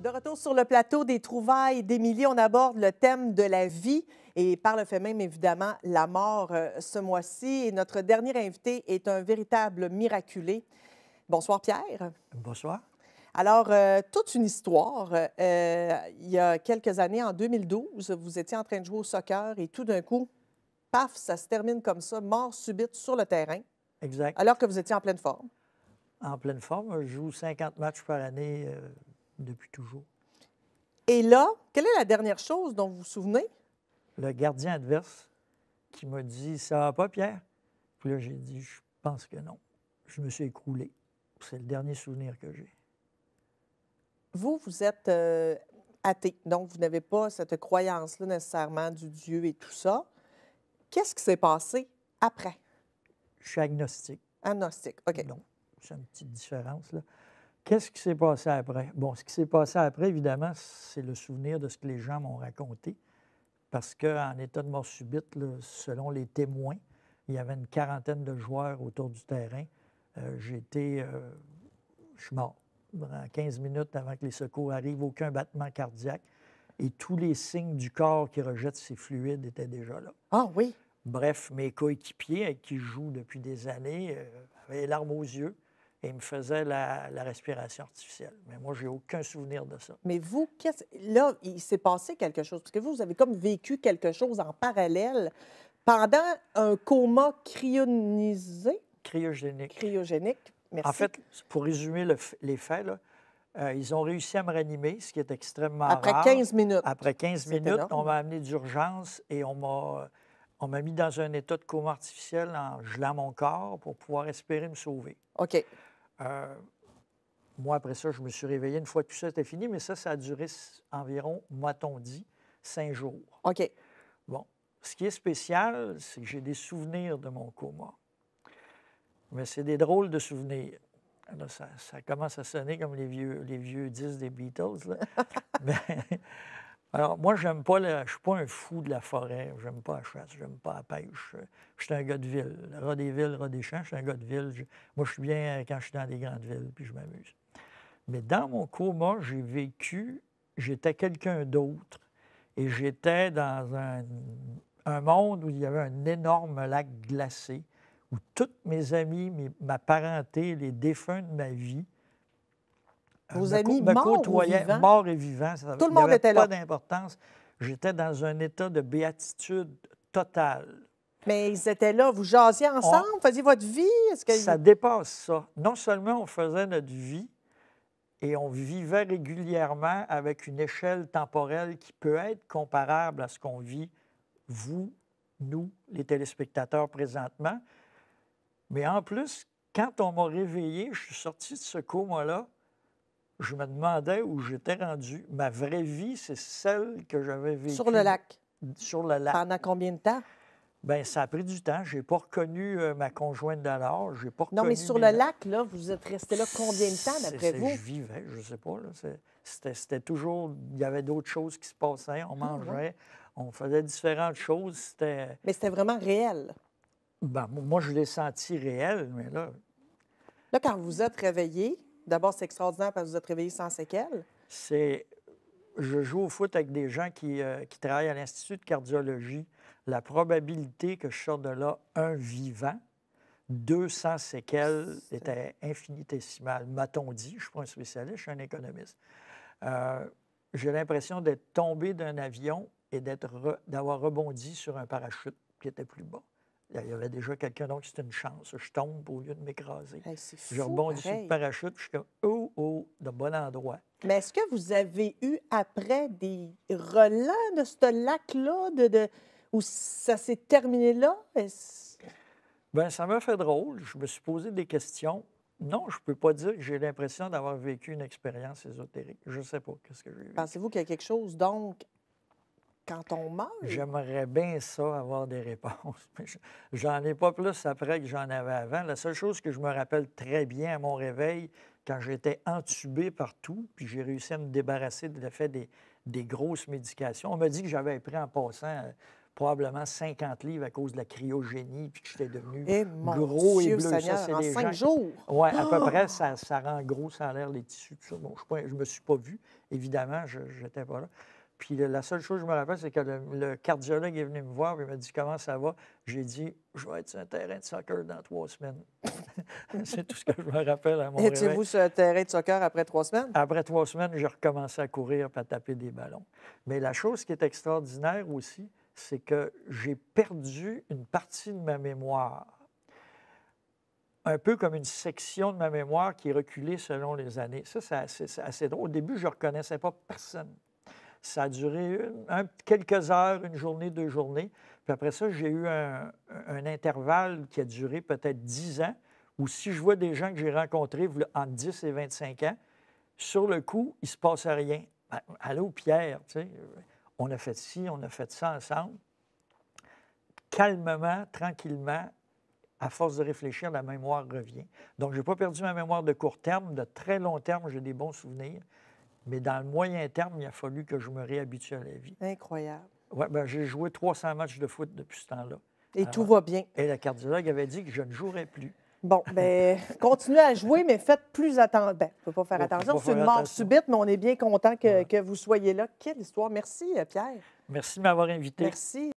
De retour sur le plateau des trouvailles d'Émilie, on aborde le thème de la vie et par le fait même, évidemment, la mort euh, ce mois-ci. Et notre dernier invité est un véritable miraculé. Bonsoir, Pierre. Bonsoir. Alors, euh, toute une histoire. Euh, il y a quelques années, en 2012, vous étiez en train de jouer au soccer et tout d'un coup, paf, ça se termine comme ça, mort subite sur le terrain. Exact. Alors que vous étiez en pleine forme. En pleine forme, je joue 50 matchs par année depuis toujours. Et là, quelle est la dernière chose dont vous vous souvenez? Le gardien adverse qui m'a dit Ça va pas, Pierre? Puis là, j'ai dit Je pense que non. Je me suis écroulé. C'est le dernier souvenir que j'ai. Vous, vous êtes euh, athée, donc vous n'avez pas cette croyance-là nécessairement du Dieu et tout ça. Qu'est-ce qui s'est passé après? Je suis agnostique. Agnostique, OK. Donc, c'est une petite différence. Là. Qu'est-ce qui s'est passé après? Bon, ce qui s'est passé après, évidemment, c'est le souvenir de ce que les gens m'ont raconté, parce qu'en état de mort subite, selon les témoins, il y avait une quarantaine de joueurs autour du terrain. Euh, J'étais. Euh, je suis mort. 15 minutes avant que les secours arrivent, aucun battement cardiaque. Et tous les signes du corps qui rejette ces fluides étaient déjà là. Ah oui? Bref, mes coéquipiers qui jouent depuis des années euh, avaient les larmes aux yeux et il me faisait la, respiration artificielle. Mais moi, j'ai aucun souvenir de ça. Mais vous, là, il s'est passé quelque chose, parce que vous, vous avez comme vécu quelque chose en parallèle pendant un coma cryonisé. Cryogénique. Cryogénique, merci. En fait, pour résumer les faits, euh, ils ont réussi à me réanimer, ce qui est extrêmement Après 15 minutes. Après 15 minutes, on m'a amené d'urgence et on m'a... On m'a mis dans un état de coma artificiel en gelant mon corps pour pouvoir espérer me sauver. OK. Euh, moi, après ça, je me suis réveillé une fois que tout ça était fini, mais ça, ça a duré environ, m'a-t-on dit, cinq jours. OK. Bon. Ce qui est spécial, c'est que j'ai des souvenirs de mon coma. Mais c'est des drôles de souvenirs. Là, ça, commence à sonner comme les vieux, les vieux des Beatles. mais, alors, moi, j'aime pas suis pas un fou de la forêt, j'aime pas la chasse, j'aime pas la pêche. Je suis un gars de ville. Rodéville, des je suis un gars de ville. Moi, je suis bien euh, quand je suis dans des grandes villes, puis je m'amuse. Mais dans mon coma, j'ai vécu, j'étais quelqu'un d'autre et j'étais dans un... monde où il y avait un énorme lac glacé, où toutes mes amis, ma parenté, les défunts de ma vie ah, Vos amis hein, morts et vivants, ça Tout le monde était là. pas d'importance. J'étais dans un état de béatitude totale. Mais ils étaient là, vous jasiez ensemble, faisiez votre vie. ce que... Ça dépasse ça. Non seulement on faisait notre vie, et on vivait régulièrement avec une échelle temporelle qui peut être comparable à ce qu'on vit, vous, nous, les téléspectateurs présentement. Mais en plus, quand on m'a réveillé, je suis sorti de ce coma-là, je me demandais où j'étais rendu. Ma vraie vie, c'est celle que j'avais vécue. Sur le lac. Sur le lac. Pendant combien de temps? Bien, ça a pris du temps. Je n'ai pas reconnu euh, ma conjointe d'alors. J'ai pas Non, mais sur le lac, là, vous êtes resté là combien de temps d'après vous? Je vivais, je ne sais pas. C'était toujours. Il y avait d'autres choses qui se passaient. On ah, mangeait, on faisait différentes choses. C'était. Mais c'était vraiment réel. Ben, moi, je l'ai senti réel, mais là. Là, quand vous êtes réveillé, D'abord, c'est extraordinaire parce que vous êtes réveillé sans séquelles. C'est. Je joue au foot avec des gens qui, euh, travaillent à l'Institut de cardiologie. La probabilité que je sorte de là un vivant, 200 séquelles était infinitésimale, m'a-t-on dit. Je ne suis pas un spécialiste, je suis un économiste. Euh, j'ai l'impression d'être tombé d'un avion et d'avoir rebondi sur un parachute qui était plus bas. Il y avait déjà quelqu'un donc c'était une chance. Je tombe au lieu de m'écraser. je rebondis sur le parachute, je suis comme, oh, oh, de bon endroit. Mais est-ce que vous avez eu après des relents de ce lac-là, de, où ça s'est terminé là? Bien, ça m'a fait drôle. Je me suis posé des questions. Non, je ne peux pas dire que j'ai l'impression d'avoir vécu une expérience ésotérique. Je ne sais pas ce que j'ai vu. Pensez-vous qu'il y a quelque chose, donc, quand on meurt? J'aimerais bien ça, avoir des réponses. J'en ai pas plus après que j'en avais avant. La seule chose que je me rappelle très bien à mon réveil, quand j'étais entubé partout, puis j'ai réussi à me débarrasser de l'effet des, grosses médications. On m'a dit que j'avais pris en passant euh, probablement 50 livres à cause de la cryogénie, puis que j'étais devenu et eh, gros et bleu. ça, en cinq jours? Oui, à peu oh! près, ça, rend gros, ça a l'air les tissus, tout ça. je me suis pas vu, évidemment, je n'étais pas là. Puis la seule chose que je me rappelle, c'est que le, cardiologue est venu me voir et m'a dit Comment ça va J'ai dit Je vais être sur un terrain de soccer dans trois semaines. c'est tout ce que je me rappelle à mon Étiez-vous sur un terrain de soccer après trois semaines Après trois semaines, j'ai recommencé à courir et à taper des ballons. Mais la chose qui est extraordinaire aussi, c'est que j'ai perdu une partie de ma mémoire. Un peu comme une section de ma mémoire qui est reculée selon les années. Ça, c'est assez, assez drôle. Au début, je ne reconnaissais pas personne. Ça a duré quelques heures, une journée, deux journées. Puis après ça, j'ai eu un, intervalle qui a duré peut-être dix ans, où si je vois des gens que j'ai rencontrés entre 10 et 25 ans, sur le coup, il ne se passe rien. Ben, allô, Pierre, tu sais, on a fait ci, on a fait ça ensemble. Calmement, tranquillement, à force de réfléchir, la mémoire revient. Donc, je n'ai pas perdu ma mémoire de court terme, de très long terme, j'ai des bons souvenirs. Mais dans le moyen terme, il a fallu que je me réhabitue à la vie. Incroyable. Oui, ben, j'ai joué 300 matchs de foot depuis ce temps-là. Et tout va bien. Et la cardiologue avait dit que je ne jouerais plus. Bon, bien, continuez à jouer, mais faites plus attention. Bien, on ne peut pas faire attention. C'est une mort subite, mais on est bien content que, que vous soyez là. Quelle histoire. Merci, euh, Pierre. Merci de m'avoir invité. Merci.